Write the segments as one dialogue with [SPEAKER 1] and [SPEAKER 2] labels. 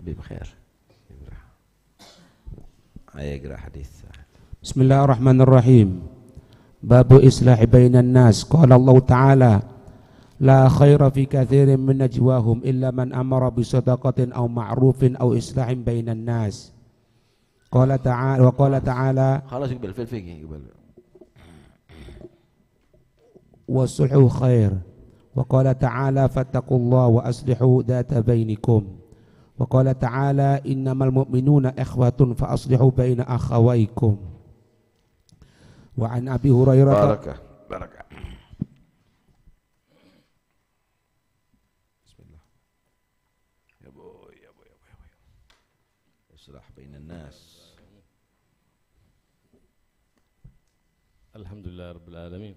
[SPEAKER 1] حبيب خير يقرا حديث بسم الله الرحمن الرحيم باب إصلاح بين الناس قال الله تعالى لا خير في كثير من نجواهم إلا من أمر بصدقة أو معروف أو إصلاح بين الناس قال تعالى وقال تعالى خلاص اقبل في الفقه اقبل والصلح خير وقال تعالى فاتقوا الله وأصلحوا ذات بينكم وقال تعالى إنما المؤمنون إخوة فأصلحوا بين أخويكم وعن أبي هريرة بركة بركة بسم الله يا بوي يا بوي يا
[SPEAKER 2] بوي, اصلح بين الناس الحمد لله رب العالمين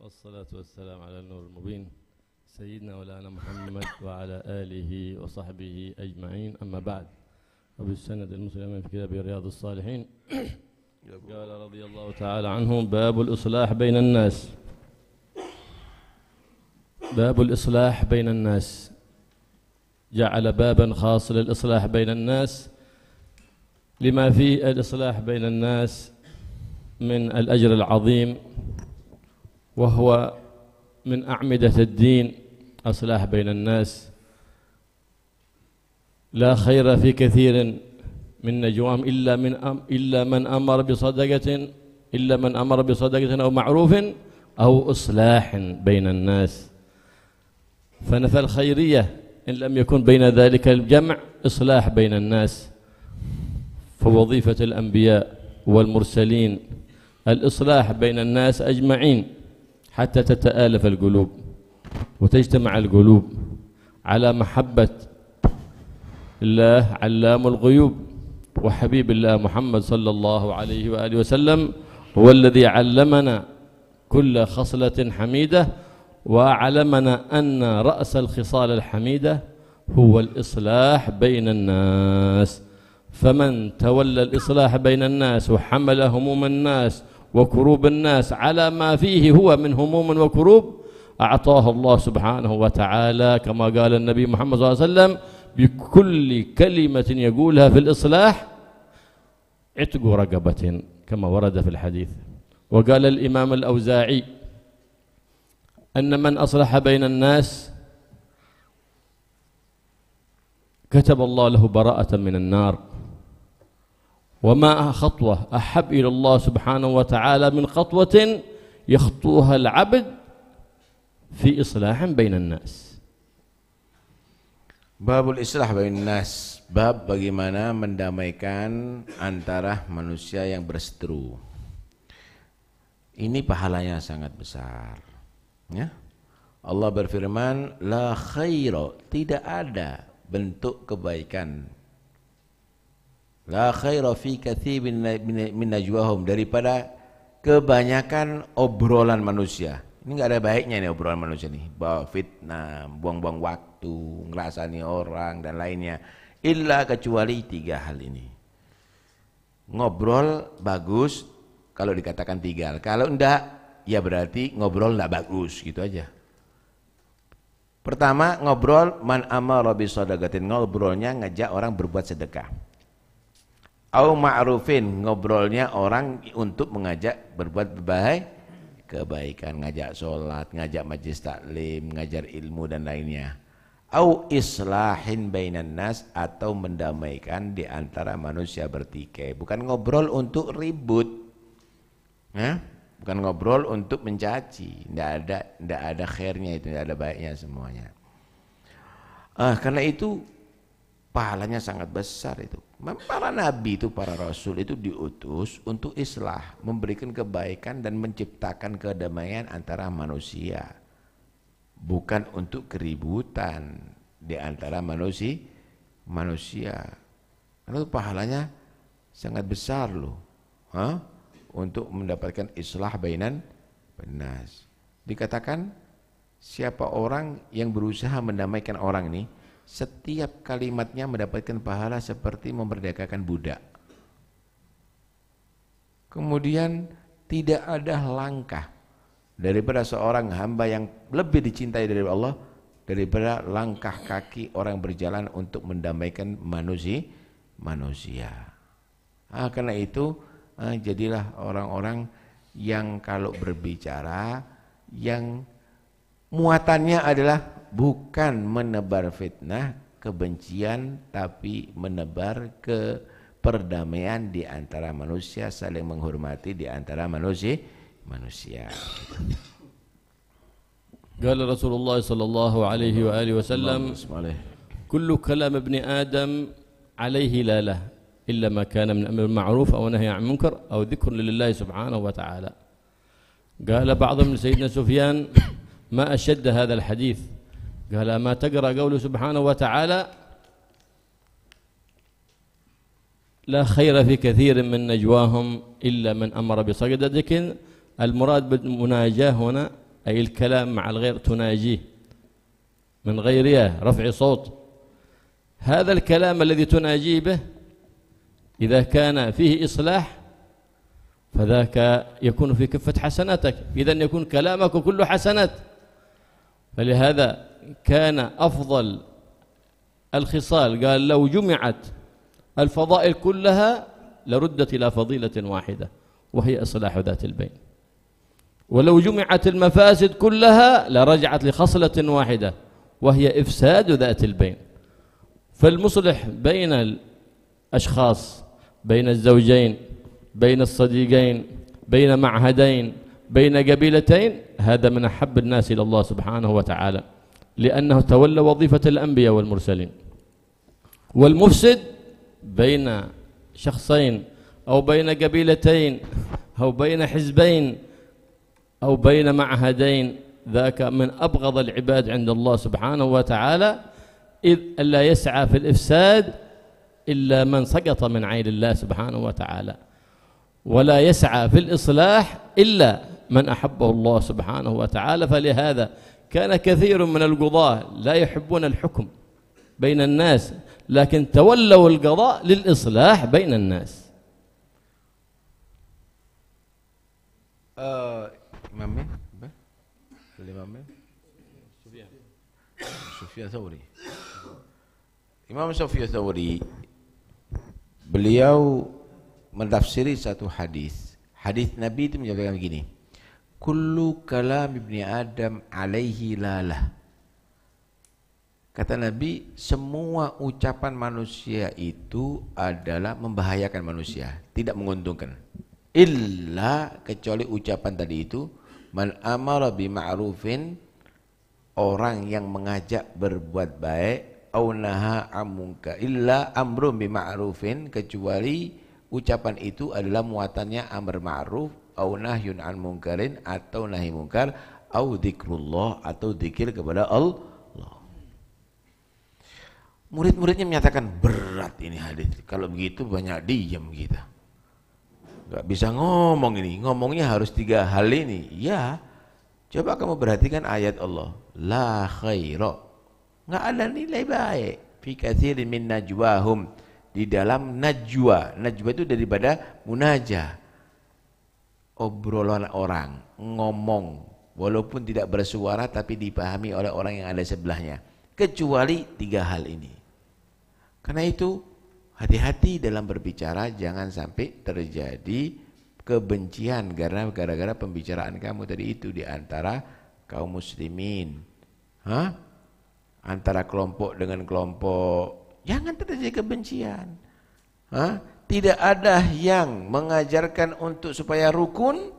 [SPEAKER 2] والصلاة والسلام على النور المبين سيدنا ولانا محمد وعلى آله وصحبه أجمعين أما بعد وبالسند المسلم في كتاب رياض الصالحين قال رضي الله تعالى عنه باب الإصلاح بين الناس باب الإصلاح بين الناس جعل بابا خاص للإصلاح بين الناس لما في الإصلاح بين الناس من الأجر العظيم وهو من أعمدة الدين أصلاح بين الناس لا خير في كثير من نجواهم إلا من أم إلا من أمر بصدقة إلا من أمر بصدقة أو معروف أو إصلاح بين الناس فنفى الخيرية إن لم يكن بين ذلك الجمع إصلاح بين الناس فوظيفة الأنبياء والمرسلين الإصلاح بين الناس أجمعين حتى تتآلف القلوب وتجتمع القلوب على محبة الله علام الغيوب وحبيب الله محمد صلى الله عليه وآله وسلم هو الذي علمنا كل خصلة حميدة وعلمنا أن رأس الخصال الحميدة هو الإصلاح بين الناس فمن تولى الإصلاح بين الناس وحمل هموم الناس وكروب الناس على ما فيه هو من هموم وكروب أعطاه الله سبحانه وتعالى كما قال النبي محمد صلى الله عليه وسلم بكل كلمة يقولها في الإصلاح عتق رقبة كما ورد في الحديث وقال الإمام الأوزاعي أن من أصلح بين الناس كتب الله له براءة من النار وما خطوة أحب إلى الله سبحانه وتعالى من خطوة يخطوها العبد في إصلاح بين الناس باب الإصلاح بين الناس
[SPEAKER 1] باب bagaimana mendamaikan antara manusia yang berseteru. Ini pahalanya sangat besar. Ya. Allah berfirman, la khaira, tidak ada bentuk kebaikan La khaira fi kathirin min najwahum daripada kebanyakan obrolan manusia. Ini nggak ada baiknya nih obrolan manusia nih. Bawa fitnah, buang-buang waktu, ngerasani orang dan lainnya. Illa kecuali tiga hal ini. Ngobrol bagus kalau dikatakan tiga hal. Kalau enggak, ya berarti ngobrol enggak bagus gitu aja. Pertama, ngobrol man amara bi ngobrolnya ngajak orang berbuat sedekah. Au ma'rufin, ngobrolnya orang untuk mengajak berbuat baik, kebaikan, ngajak sholat, ngajak majlis taklim, ngajar ilmu dan lainnya. Au islahin bainan nas atau mendamaikan di antara manusia bertikai. Bukan ngobrol untuk ribut. Hah? Ya? Bukan ngobrol untuk mencaci. Tidak ada tidak ada khairnya itu, tidak ada baiknya semuanya. Ah, karena itu pahalanya sangat besar itu. Para nabi itu, para rasul itu diutus untuk islah, memberikan kebaikan dan menciptakan kedamaian antara manusia. Bukan untuk keributan di antara manusia. manusia. Lalu pahalanya sangat besar loh. Hah? Untuk mendapatkan islah bainan benas. Dikatakan siapa orang yang berusaha mendamaikan orang ini setiap kalimatnya mendapatkan pahala seperti memerdekakan budak. Kemudian tidak ada langkah daripada seorang hamba yang lebih dicintai dari Allah daripada langkah kaki orang berjalan untuk mendamaikan manusia manusia. Ah, karena itu ah, jadilah orang-orang yang kalau berbicara yang muatannya adalah bukan menebar fitnah kebencian tapi menebar ke perdamaian di antara manusia saling menghormati di
[SPEAKER 2] antara manusia manusia قال رسول الله صلى الله عليه وآله وسلم كل كلام ابن آدم عليه لا له إلا ما كان من أمر معروف أو نهي عن منكر أو ذكر لله سبحانه وتعالى قال بعضهم لسيدنا سفيان ما أشد هذا الحديث قال ما تقرأ قوله سبحانه وتعالى لا خير في كثير من نجواهم إلا من أمر بصدقة لكن المراد بالمناجاة هنا أي الكلام مع الغير تناجيه من غيرها رفع صوت هذا الكلام الذي تناجيه به إذا كان فيه إصلاح فذاك يكون في كفة حسناتك إذا يكون كلامك كله حسنات فلهذا كان أفضل الخصال قال لو جمعت الفضائل كلها لردت إلى فضيلة واحدة وهي إصلاح ذات البين ولو جمعت المفاسد كلها لرجعت لخصلة واحدة وهي إفساد ذات البين فالمصلح بين الأشخاص بين الزوجين بين الصديقين بين معهدين بين قبيلتين هذا من أحب الناس إلى الله سبحانه وتعالى لأنه تولى وظيفة الأنبياء والمرسلين والمفسد بين شخصين أو بين قبيلتين أو بين حزبين أو بين معهدين ذاك من أبغض العباد عند الله سبحانه وتعالى إذ لا يسعى في الإفساد إلا من سقط من عين الله سبحانه وتعالى ولا يسعى في الإصلاح إلا من أحبه الله سبحانه وتعالى فلهذا كان كثير من القضاة لا يحبون الحكم بين الناس لكن تولوا القضاء للإصلاح بين الناس
[SPEAKER 1] آه إمام الإمام سفيان سفيان ثوري Imam Sofia Thawri beliau menafsiri satu hadis. Hadis Nabi itu menjelaskan begini. kullu kalam ibni adam alaihi lalah kata Nabi semua ucapan manusia itu adalah membahayakan manusia tidak menguntungkan illa kecuali ucapan tadi itu man amara bi orang yang mengajak berbuat baik au naha amungka. illa amrun bi kecuali ucapan itu adalah muatannya amr ma'ruf au nahyun an mungkarin atau nahi mungkar au dzikrullah atau zikir kepada Allah. Murid-muridnya menyatakan berat ini hadis. Kalau begitu banyak diam kita. Gak bisa ngomong ini. Ngomongnya harus tiga hal ini. Ya, coba kamu perhatikan ayat Allah. La khaira. Nggak ada nilai baik. Fi kathirin min najwahum. Di dalam najwa. Najwa itu daripada munajah obrolan orang, ngomong, walaupun tidak bersuara tapi dipahami oleh orang yang ada sebelahnya. Kecuali tiga hal ini. Karena itu hati-hati dalam berbicara, jangan sampai terjadi kebencian karena gara-gara pembicaraan kamu tadi itu di antara kaum muslimin. Hah? Antara kelompok dengan kelompok. Jangan terjadi kebencian. Hah? Tidak ada yang mengajarkan untuk supaya rukun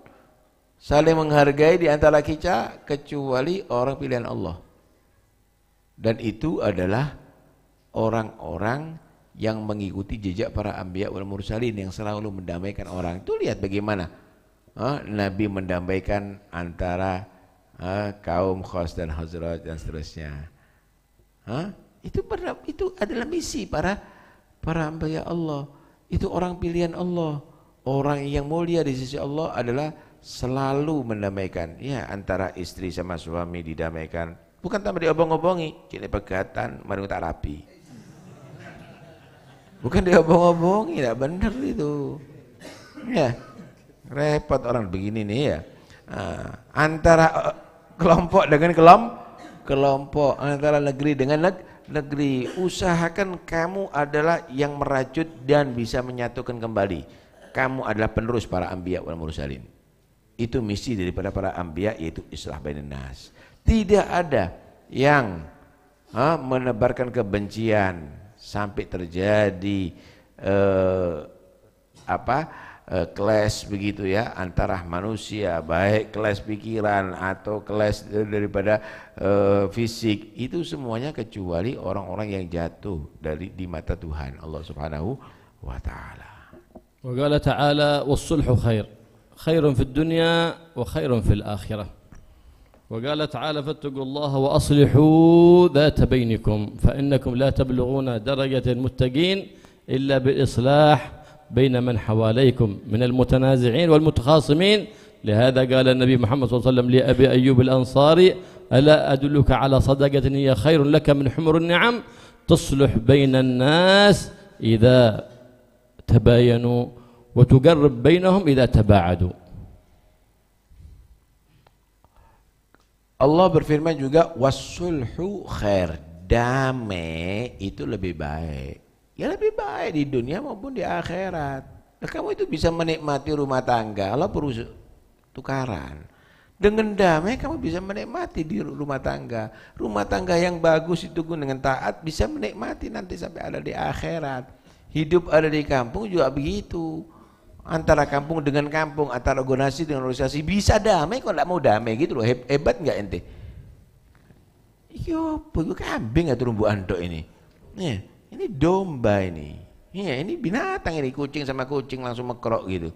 [SPEAKER 1] saling menghargai di antara kita kecuali orang pilihan Allah. Dan itu adalah orang-orang yang mengikuti jejak para ambiya wal mursalin yang selalu mendamaikan orang. Itu lihat bagaimana huh? Nabi mendamaikan antara huh? kaum khos dan hazrat dan seterusnya. Huh? itu itu adalah misi para para ambia Allah itu orang pilihan Allah. Orang yang mulia di sisi Allah adalah selalu mendamaikan. Ya, antara istri sama suami didamaikan. Bukan tambah diobong-obongi, kini pegatan, mari tak rapi. Bukan diobong-obongi, tidak benar itu. Ya, repot orang begini nih ya. Ah, antara eh, kelompok dengan kelompok kelompok antara negeri dengan negeri negeri usahakan kamu adalah yang merajut dan bisa menyatukan kembali kamu adalah penerus para ambia wal mursalin itu misi daripada para ambia yaitu islah bainan nas tidak ada yang ha, menebarkan kebencian sampai terjadi eh, apa uh, eh, kelas begitu ya antara manusia baik kelas pikiran atau kelas daripada uh, fisik itu semuanya kecuali orang-orang yang jatuh dari di mata Tuhan Allah
[SPEAKER 2] Subhanahu wa taala. Wa qala ta'ala was-sulhu khair khairun fid dunya wa khairun fil akhirah. وقال تعالى فاتقوا الله وأصلحوا ذات بينكم فإنكم لا تبلغون درجة المتقين إلا بالإصلاح بين من حواليكم من المتنازعين والمتخاصمين لهذا قال النبي محمد صلى الله عليه وسلم لأبي أيوب الأنصاري ألا أدلك على صدقة هي خير لك من حمر النعم تصلح بين الناس إذا تباينوا وتقرب بينهم إذا تباعدوا Allah berfirman juga
[SPEAKER 1] wasulhu khair damai itu lebih baik Ya lebih baik di dunia maupun di akhirat. Nah, kamu itu bisa menikmati rumah tangga, Allah perlu tukaran. Dengan damai kamu bisa menikmati di rumah tangga. Rumah tangga yang bagus itu pun dengan taat bisa menikmati nanti sampai ada di akhirat. Hidup ada di kampung juga begitu. Antara kampung dengan kampung, antara organisasi dengan organisasi bisa damai kok tidak mau damai gitu loh. Hebat nggak ente? Yuk, iya, pegu kambing atau ya rumbu antok ini? Nih, iya. Ini domba ini. Iya, ini binatang ini kucing sama kucing langsung mekrok gitu.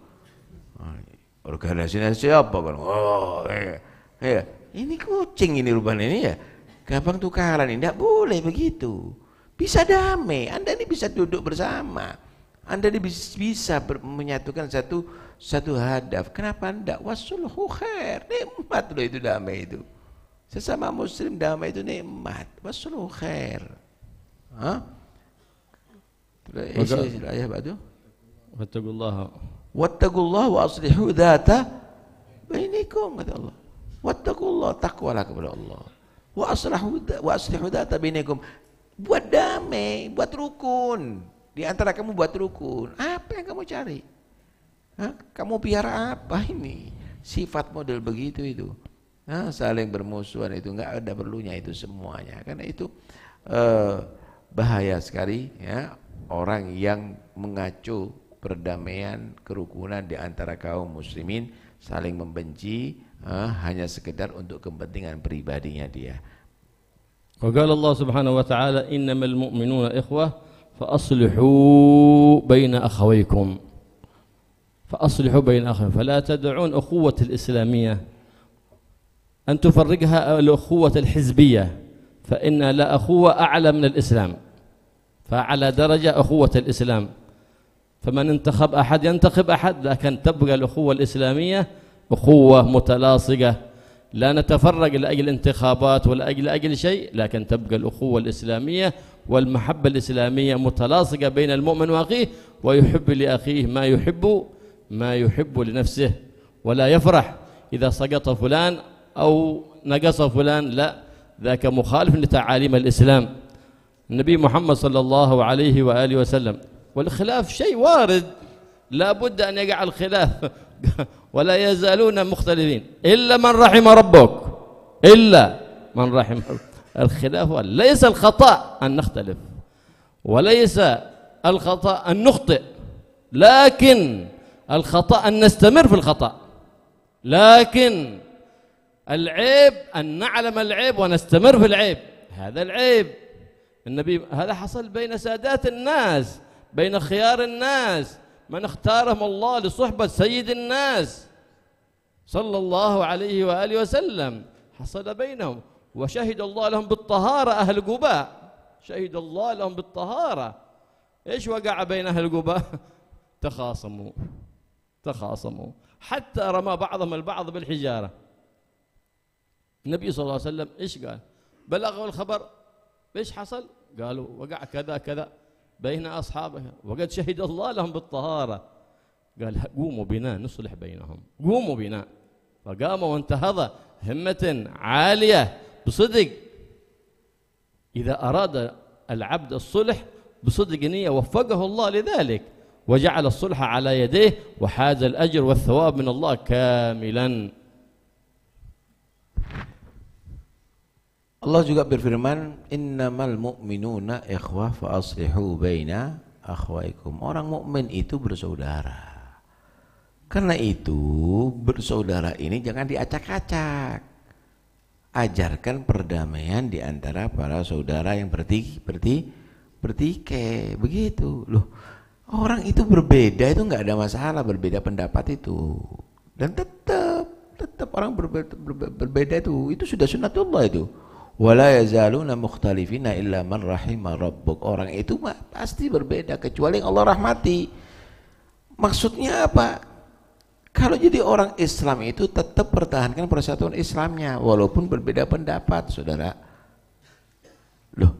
[SPEAKER 1] Oh, Organisasinya siapa kalau? Oh, iya. iya. Ini kucing ini rupanya ini ya. Gampang tukaran ini, tidak boleh begitu. Bisa damai, Anda ini bisa duduk bersama. Anda ini bisa ber- menyatukan satu satu hadaf. Kenapa anda wasul khair? Nikmat loh itu damai itu. Sesama muslim damai itu nikmat. wasul khair. Hah? ايش ايش الايه بعده؟ واتقوا الله واتقوا الله واصلحوا ذات بينكم kata Allah. Wattaqu Allah, takwalah kepada Allah. Wa aslihu wa aslihu dzata Buat damai, buat rukun. Di antara kamu buat rukun. Apa yang kamu cari? Hah? Kamu biar apa ini? Sifat model begitu itu. Nah, saling bermusuhan itu nggak ada perlunya itu semuanya karena itu eh, bahaya sekali ya orang yang mengacu perdamaian kerukunan di antara kaum muslimin saling membenci uh, hanya sekedar untuk kepentingan pribadinya dia.
[SPEAKER 2] Wagal Allah Subhanahu wa taala innamal mu'minuna ikhwah fa aslihu baina akhawaykum. Fa aslihu baina akhawaykum fa la tad'un ukhuwah al-islamiyah an tufarriqha al-ukhuwah al-hizbiyah fa inna la ukhuwah a'la min al-islam. فعلى درجة أخوة الإسلام فمن انتخب أحد ينتخب أحد لكن تبقى الأخوة الإسلامية أخوة متلاصقة لا نتفرق لأجل انتخابات ولا أجل أجل شيء لكن تبقى الأخوة الإسلامية والمحبة الإسلامية متلاصقة بين المؤمن وأخيه ويحب لأخيه ما يحب ما يحب لنفسه ولا يفرح إذا سقط فلان أو نقص فلان لا ذاك مخالف لتعاليم الإسلام النبي محمد صلى الله عليه وآله وسلم والخلاف شيء وارد لا بد أن يقع الخلاف ولا يزالون مختلفين إلا من رحم ربك إلا من رحم الخلاف ليس الخطأ أن نختلف وليس الخطأ أن نخطئ لكن الخطأ أن نستمر في الخطأ لكن العيب أن نعلم العيب ونستمر في العيب هذا العيب النبي هذا حصل بين سادات الناس بين خيار الناس من اختارهم الله لصحبة سيد الناس صلى الله عليه وآله وسلم حصل بينهم وشهد الله لهم بالطهارة أهل قباء شهد الله لهم بالطهارة إيش وقع بين أهل قباء تخاصموا تخاصموا حتى رمى بعضهم البعض بالحجارة النبي صلى الله عليه وسلم إيش قال بلغه الخبر ايش حصل قالوا وقع كذا كذا بين أصحابه وقد شهد الله لهم بالطهارة قال قوموا بنا نصلح بينهم قوموا بنا فقام وانتهض همة عالية بصدق إذا أراد العبد الصلح بصدق نية وفقه الله لذلك وجعل الصلح على يديه وحاز الأجر والثواب من الله كاملاً
[SPEAKER 1] Allah juga berfirman, "Innamal mu'minuna ikhwah fa aslihu baina akhwaikum." Orang mukmin itu bersaudara. Karena itu, bersaudara ini jangan diacak-acak. Ajarkan perdamaian di antara para saudara yang bertik berti bertike begitu loh orang itu berbeda itu nggak ada masalah berbeda pendapat itu dan tetap tetap orang berbeda, berbeda itu itu sudah sunatullah itu wala yazaluna mukhtalifina illa man rahima rabbuk. Orang itu mah pasti berbeda kecuali yang Allah rahmati. Maksudnya apa? Kalau jadi orang Islam itu tetap pertahankan persatuan Islamnya walaupun berbeda pendapat, Saudara. Loh,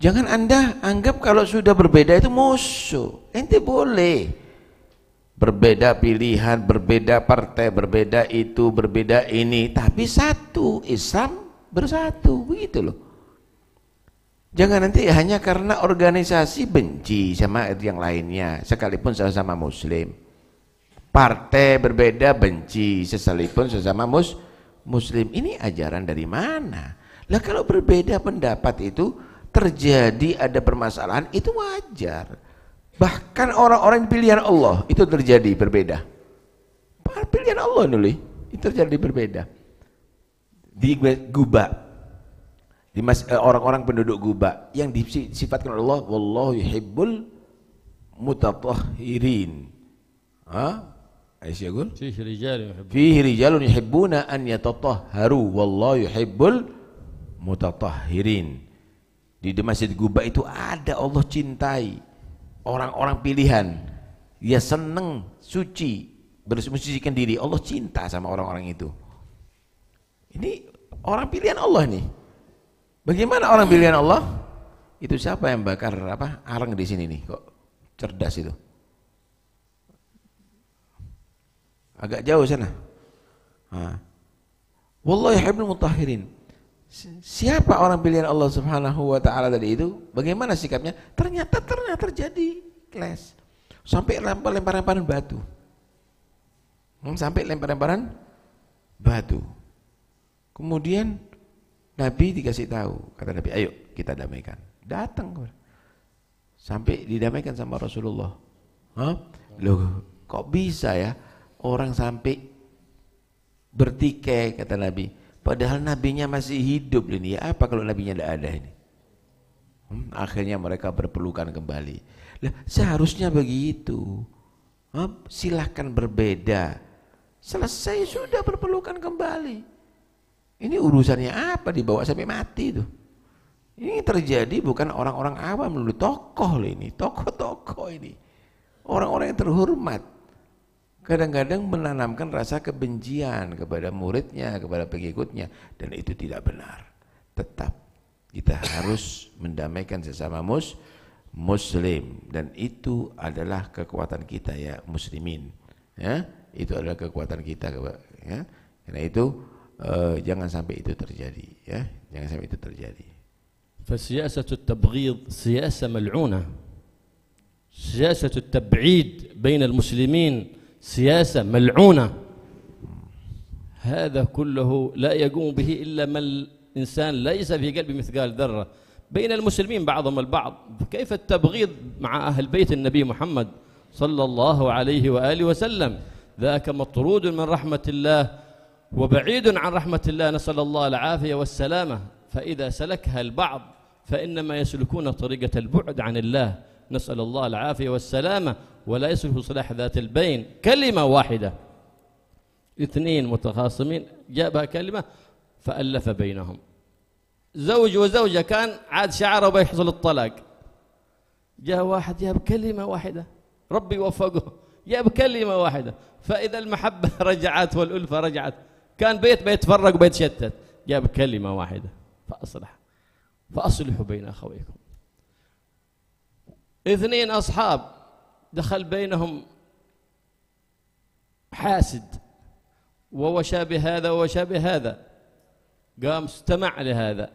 [SPEAKER 1] jangan Anda anggap kalau sudah berbeda itu musuh. Ente boleh berbeda pilihan, berbeda partai, berbeda itu, berbeda ini, tapi satu Islam bersatu begitu loh jangan nanti hanya karena organisasi benci sama yang lainnya sekalipun sama-sama muslim partai berbeda benci sekalipun sesama mus muslim ini ajaran dari mana lah kalau berbeda pendapat itu terjadi ada permasalahan itu wajar bahkan orang-orang pilihan Allah itu terjadi berbeda pilihan Allah nuli itu terjadi berbeda di Guba di mas, eh, orang-orang penduduk Guba yang disifatkan oleh Allah wallahu yuhibbul mutatahhirin ha ايش يقول؟
[SPEAKER 2] فيه رجال يحبون فيه
[SPEAKER 1] رجال يحبون ان يتطهروا والله يحب المتطهرين. Di Masjid Guba itu ada Allah cintai orang-orang pilihan. Dia seneng suci, bersucikan diri. Allah cinta sama orang-orang itu. Ini orang pilihan Allah nih. Bagaimana orang pilihan Allah? Itu siapa yang bakar apa arang di sini nih? Kok cerdas itu? Agak jauh sana. Ha. Wallahi ibnu mutahhirin. Siapa orang pilihan Allah Subhanahu wa taala tadi itu? Bagaimana sikapnya? Ternyata ternyata terjadi clash. Sampai lempar-lemparan batu. Hmm, sampai lempar-lemparan batu. Kemudian Nabi dikasih tahu, kata Nabi, ayo kita damaikan. Datang sampai didamaikan sama Rasulullah. Hah? Loh, kok bisa ya orang sampai bertikai kata Nabi. Padahal nabinya masih hidup ini. Ya, apa kalau nabinya tidak ada ini? Hmm, akhirnya mereka berpelukan kembali. Lah, seharusnya begitu. Hmm, silahkan berbeda. Selesai sudah berpelukan kembali. Ini urusannya apa dibawa sampai mati itu? Ini terjadi bukan orang-orang awam dulu, tokoh loh ini, tokoh-tokoh ini. Orang-orang yang terhormat. Kadang-kadang menanamkan rasa kebencian kepada muridnya, kepada pengikutnya. Dan itu tidak benar. Tetap kita harus mendamaikan sesama mus, muslim. Dan itu adalah kekuatan kita ya muslimin. Ya, itu adalah kekuatan kita. Ya. Karena itu Uh, jangan sampai itu terjadi ya jangan sampai
[SPEAKER 2] itu terjadi فسياسة التبغيض سياسة ملعونة سياسة التبعيد بين المسلمين سياسة ملعونة هذا كله لا يقوم به إلا من الإنسان ليس في قلبه مثقال ذرة بين المسلمين بعضهم البعض كيف التبغيض مع أهل بيت النبي محمد صلى الله عليه وآله وسلم ذاك مطرود من رحمة الله وبعيد عن رحمة الله نسأل الله العافية والسلامة فإذا سلكها البعض فإنما يسلكون طريقة البعد عن الله نسأل الله العافية والسلامة ولا يسلك صلاح ذات البين كلمة واحدة اثنين متخاصمين جابها كلمة فألف بينهم زوج وزوجة كان عاد شعره بيحصل الطلاق جاء واحد جاب كلمة واحدة ربي وفقه جاب كلمة واحدة فإذا المحبة رجعت والألفة رجعت كان بيت بيتفرق وبيتشتت جاب كلمة واحدة فأصلح فأصلحوا بين أخويكم اثنين أصحاب دخل بينهم حاسد ووشى بهذا ووشى بهذا قام استمع لهذا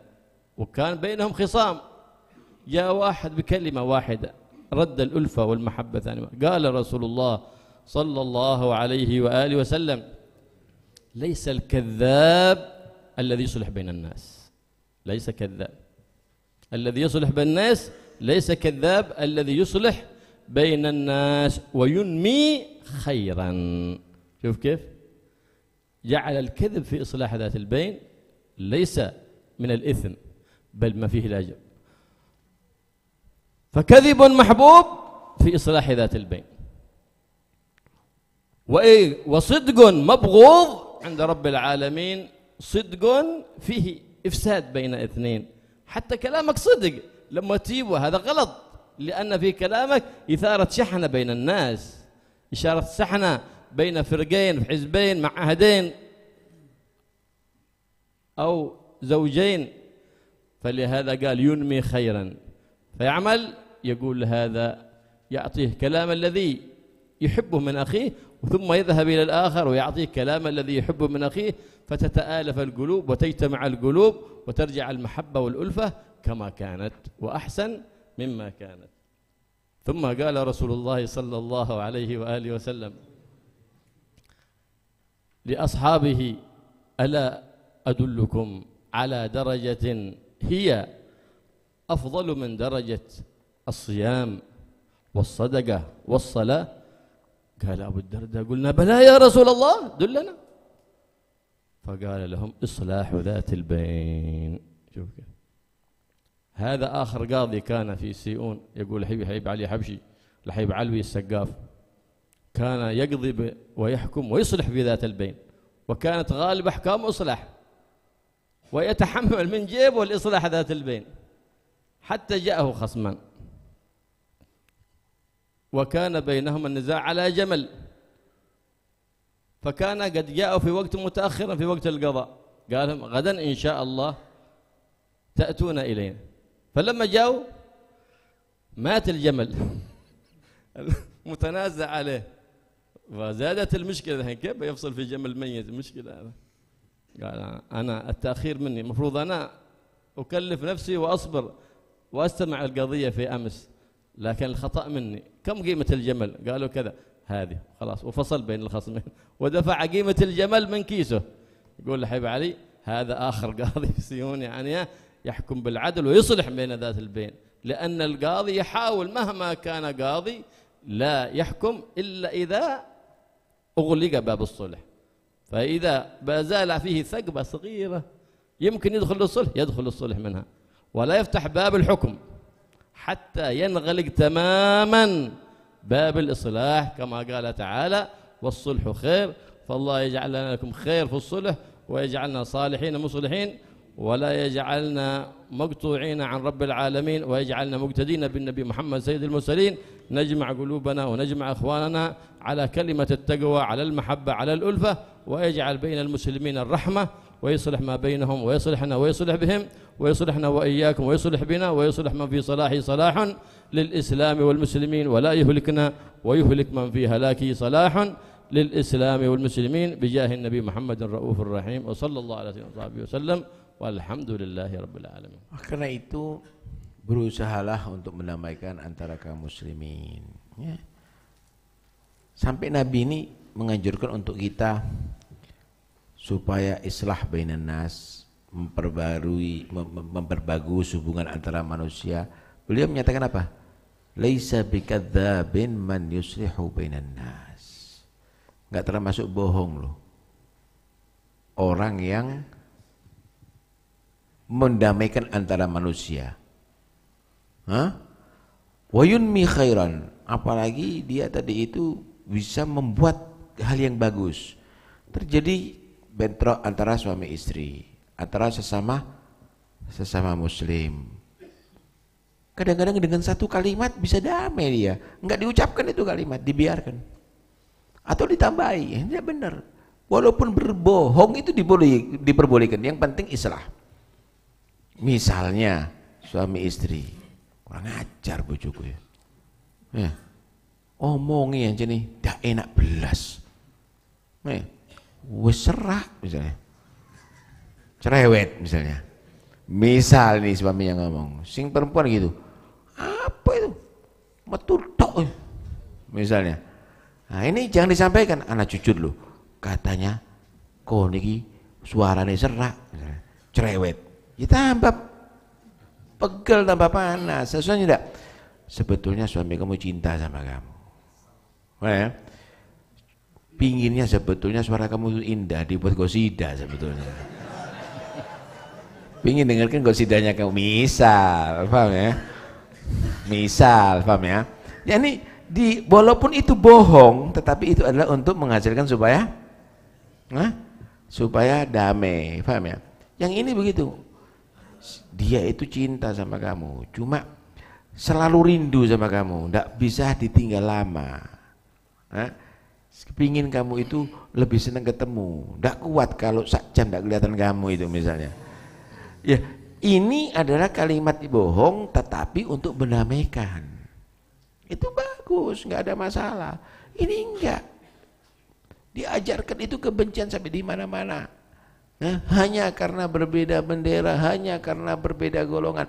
[SPEAKER 2] وكان بينهم خصام جاء واحد بكلمة واحدة رد الألفة والمحبة ثانية قال رسول الله صلى الله عليه وآله وسلم ليس الكذاب الذي يصلح بين الناس ليس كذاب الذي يصلح بين الناس ليس كذاب الذي يصلح بين الناس وينمي خيرا شوف كيف جعل الكذب في إصلاح ذات البين ليس من الإثم بل ما فيه الأجر فكذب محبوب في إصلاح ذات البين وصدق مبغوض عند رب العالمين صدق فيه إفساد بين اثنين حتى كلامك صدق لما تجيبه هذا غلط لأن في كلامك إثارة شحنة بين الناس إشارة شحنة بين فرقين حزبين معهدين أو زوجين فلهذا قال ينمي خيرا فيعمل يقول هذا يعطيه كلام الذي يحبه من أخيه ثم يذهب إلى الآخر ويعطيه كلام الذي يحبه من أخيه فتتآلف القلوب وتجتمع القلوب وترجع المحبة والألفة كما كانت وأحسن مما كانت ثم قال رسول الله صلى الله عليه وآله وسلم لأصحابه ألا أدلكم على درجة هي أفضل من درجة الصيام والصدقة والصلاة قال أبو الدرداء قلنا بلى يا رسول الله دلنا فقال لهم إصلاح ذات البين شوف كيف هذا آخر قاضي كان في سيئون يقول حبيب حبيب علي حبشي لحبيب علوي السقاف كان يقضي ويحكم ويصلح في ذات البين وكانت غالب أحكام إصلاح ويتحمل من جيبه الإصلاح ذات البين حتى جاءه خصمان وكان بينهما النزاع على جمل فكان قد جاءوا في وقت متأخر في وقت القضاء قال لهم غدا إن شاء الله تأتون إلينا فلما جاءوا مات الجمل متنازع عليه فزادت المشكلة الحين كيف يفصل في جمل ميت المشكلة هذا قال أنا التأخير مني المفروض أنا أكلف نفسي وأصبر وأستمع القضية في أمس لكن الخطأ مني كم قيمة الجمل قالوا كذا هذه خلاص وفصل بين الخصمين ودفع قيمة الجمل من كيسه يقول لحبيب علي هذا آخر قاضي في سيون يعني يحكم بالعدل ويصلح بين ذات البين لأن القاضي يحاول مهما كان قاضي لا يحكم إلا إذا أغلق باب الصلح فإذا بازال فيه ثقبة صغيرة يمكن يدخل للصلح يدخل للصلح منها ولا يفتح باب الحكم حتى ينغلق تماما باب الإصلاح كما قال تعالى والصلح خير فالله يجعلنا لكم خير في الصلح ويجعلنا صالحين مصلحين ولا يجعلنا مقطوعين عن رب العالمين ويجعلنا مقتدين بالنبي محمد سيد المرسلين نجمع قلوبنا ونجمع اخواننا على كلمه التقوى على المحبه على الالفه ويجعل بين المسلمين الرحمه ويصلح ما بينهم ويصلحنا ويصلح بهم ويصلحنا وإياكم ويصلح بنا ويصلح من في صلاحه صلاحا للإسلام والمسلمين ولا يهلكنا ويهلك من في هلاكه صلاحا للإسلام والمسلمين بجاه النبي محمد الرؤوف الرحيم وصلى الله على سيدنا وصحبه وسلم والحمد لله رب العالمين
[SPEAKER 1] karena itu berusahalah untuk mendamaikan antara kaum muslimin ya. sampai Nabi ini menganjurkan untuk kita supaya islah bainan nas memperbarui mem memperbagus hubungan antara manusia beliau menyatakan apa laisa bikadzabin man yuslihu bainan nas enggak termasuk bohong loh orang yang mendamaikan antara manusia Hah? Wayun mi khairan apalagi dia tadi itu bisa membuat hal yang bagus terjadi bentrok antara suami istri antara sesama sesama muslim. Kadang-kadang dengan satu kalimat bisa damai dia. nggak diucapkan itu kalimat, dibiarkan. Atau ditambahi, ya, ini benar. Walaupun berbohong itu diboleh, diperbolehkan. Yang penting islah. Misalnya suami istri kurang ajar bojoku ya. ya. Omongi yang nih, tidak enak belas. Nih, ya. wes serah misalnya cerewet misalnya. Misal nih suami yang ngomong, sing perempuan gitu, apa itu? Metul tok. Misalnya. Nah ini jangan disampaikan, anak cucu lo, Katanya, kok niki suaranya serak, cerewet. Ya tambah pegel, tambah panas. Sesuanya tidak. Sebetulnya suami kamu cinta sama kamu. Well, ya. pinginnya sebetulnya suara kamu itu indah dibuat gosida sebetulnya Ingin dengarkan gosidanya kamu misal, paham ya? Misal, paham ya? Yani di walaupun itu bohong, tetapi itu adalah untuk menghasilkan supaya nah, supaya damai, paham ya? Yang ini begitu. Dia itu cinta sama kamu, cuma selalu rindu sama kamu, tidak bisa ditinggal lama. Nah, pingin kamu itu lebih senang ketemu, tidak kuat kalau sak jam tidak kelihatan kamu itu misalnya. Ya, ini adalah kalimat bohong tetapi untuk mendamaikan. Itu bagus, nggak ada masalah. Ini enggak. Diajarkan itu kebencian sampai di mana-mana. hanya karena berbeda bendera, hanya karena berbeda golongan.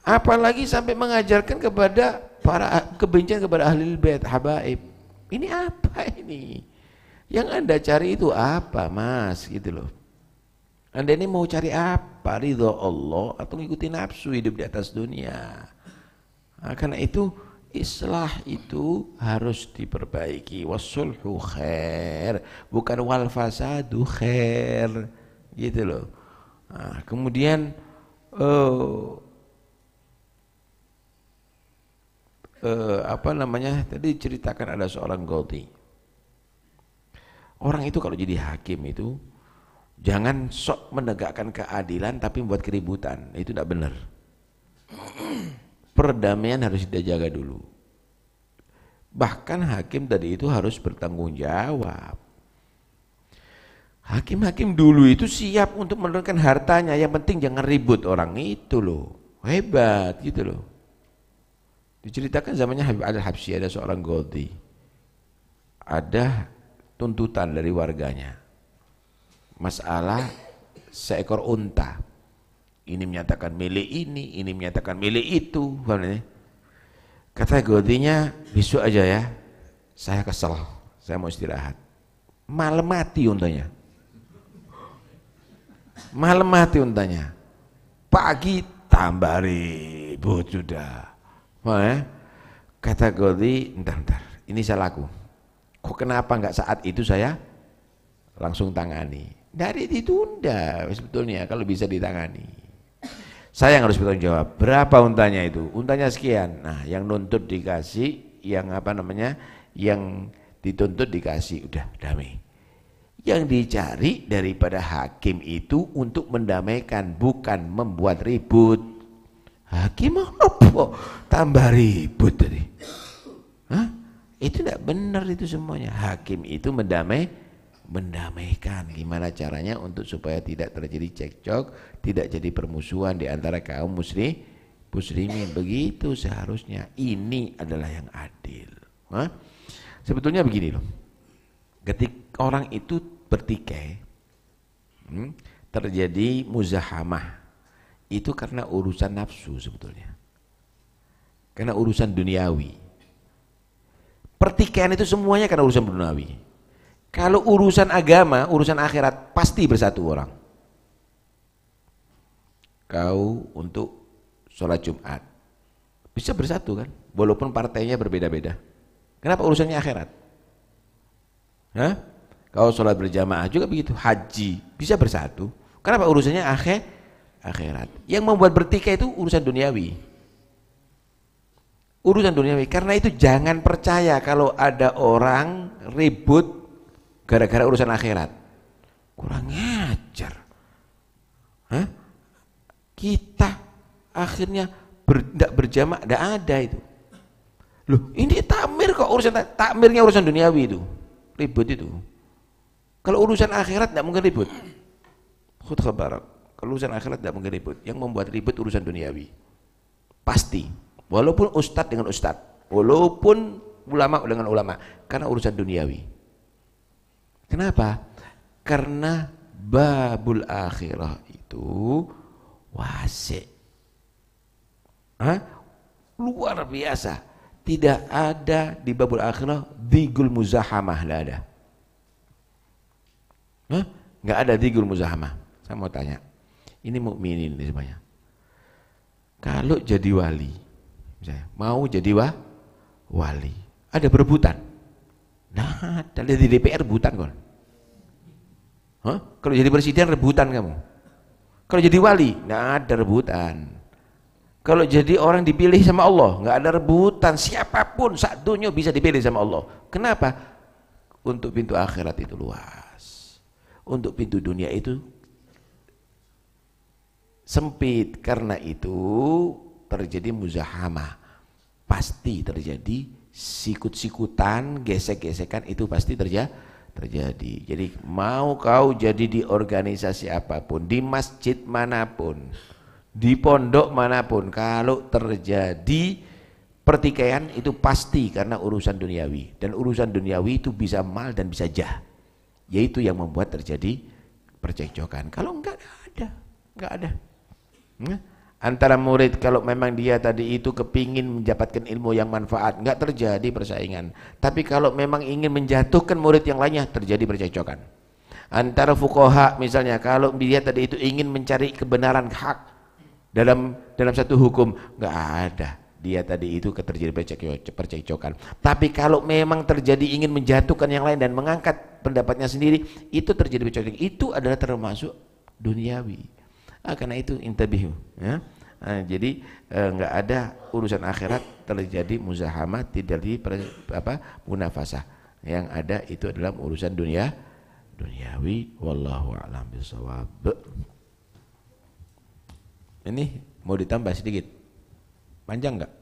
[SPEAKER 1] Apalagi sampai mengajarkan kepada para kebencian kepada ahli bait habaib. Ini apa ini? Yang Anda cari itu apa, Mas? Gitu loh. Anda ini mau cari apa? apa ridho Allah atau ngikuti nafsu hidup di atas dunia nah, karena itu islah itu harus diperbaiki wasulhu khair bukan wal fasadu khair gitu loh nah, kemudian uh, uh, apa namanya tadi ceritakan ada seorang Gauti orang itu kalau jadi hakim itu Jangan sok menegakkan keadilan tapi membuat keributan. Itu tidak benar. Perdamaian harus kita jaga dulu. Bahkan hakim tadi itu harus bertanggung jawab. Hakim-hakim dulu itu siap untuk menurunkan hartanya. Yang penting jangan ribut orang itu loh. Hebat gitu loh. Diceritakan zamannya Habib Al-Habsyi ada seorang godi. Ada tuntutan dari warganya masalah seekor unta. Ini menyatakan milik ini, ini menyatakan milik itu. Kata gotinya besok aja ya, saya kesel, saya mau istirahat. Malam mati untanya. Malam mati untanya. Pagi tambah ribut sudah. Eh? Ya? Kata Godi, entar, entar, ini saya laku Kok kenapa enggak saat itu saya langsung tangani? dari ditunda sebetulnya kalau bisa ditangani. Saya yang harus bertanggung jawab. Berapa untanya itu? Untanya sekian. Nah, yang nuntut dikasih, yang apa namanya? Yang dituntut dikasih, udah damai. Yang dicari daripada hakim itu untuk mendamaikan, bukan membuat ribut. Hakim apa? Tambah ribut tadi. Hah? Itu tidak benar itu semuanya. Hakim itu mendamaikan mendamaikan gimana caranya untuk supaya tidak terjadi cekcok tidak jadi permusuhan di antara kaum muslim muslimin begitu seharusnya ini adalah yang adil Hah? sebetulnya begini loh ketika orang itu bertikai hmm, terjadi muzahamah itu karena urusan nafsu sebetulnya karena urusan duniawi pertikaian itu semuanya karena urusan duniawi kalau urusan agama, urusan akhirat pasti bersatu orang. Kau untuk sholat Jumat bisa bersatu kan, walaupun partainya berbeda-beda. Kenapa urusannya akhirat? Hah? Kau sholat berjamaah juga begitu, haji bisa bersatu. Kenapa urusannya akhir akhirat? Yang membuat bertikai itu urusan duniawi. Urusan duniawi. Karena itu jangan percaya kalau ada orang ribut gara-gara urusan akhirat. Kurang ngajar. Hah? Kita akhirnya ber, tidak berjamak, tidak ada itu. Loh, ini takmir kok urusan takmirnya urusan duniawi itu. Ribut itu. Kalau urusan akhirat tidak mungkin ribut. Khutbah barat. Kalau urusan akhirat tidak mungkin ribut. Yang membuat ribut urusan duniawi. Pasti. Walaupun ustadz dengan ustadz. Walaupun ulama dengan ulama. Karena urusan duniawi. Kenapa? Karena babul akhirah itu wasi. Hah? Luar biasa. Tidak ada di babul akhirah digul muzahamah tidak ada. Hah? Nggak ada digul muzahamah. Saya mau tanya. Ini mukminin ini semuanya. Kalau jadi wali, misalnya, mau jadi wa, wali, ada berebutan. Nah, ada di DPR rebutan kok. Hah? Kalau jadi presiden rebutan kamu. Kalau jadi wali, nggak ada rebutan. Kalau jadi orang dipilih sama Allah, nggak ada rebutan. Siapapun saat dunia bisa dipilih sama Allah. Kenapa? Untuk pintu akhirat itu luas. Untuk pintu dunia itu sempit. Karena itu terjadi muzahama. Pasti terjadi sikut-sikutan, gesek-gesekan itu pasti terjadi terjadi. Jadi mau kau jadi di organisasi apapun, di masjid manapun, di pondok manapun, kalau terjadi pertikaian itu pasti karena urusan duniawi dan urusan duniawi itu bisa mal dan bisa jah. Yaitu yang membuat terjadi percekcokan. Kalau enggak ada, enggak ada. Enggak. Hmm? antara murid kalau memang dia tadi itu kepingin mendapatkan ilmu yang manfaat nggak terjadi persaingan tapi kalau memang ingin menjatuhkan murid yang lainnya terjadi percecokan antara fukoha misalnya kalau dia tadi itu ingin mencari kebenaran hak dalam dalam satu hukum nggak ada dia tadi itu terjadi percecokan tapi kalau memang terjadi ingin menjatuhkan yang lain dan mengangkat pendapatnya sendiri itu terjadi percecokan itu adalah termasuk duniawi ah, karena itu intabihu ya nah, jadi eh, nggak eh, ada urusan akhirat terjadi muzahamah tidak di apa munafasa yang ada itu adalah urusan dunia duniawi wallahu a'lam bisawab ini mau ditambah sedikit panjang nggak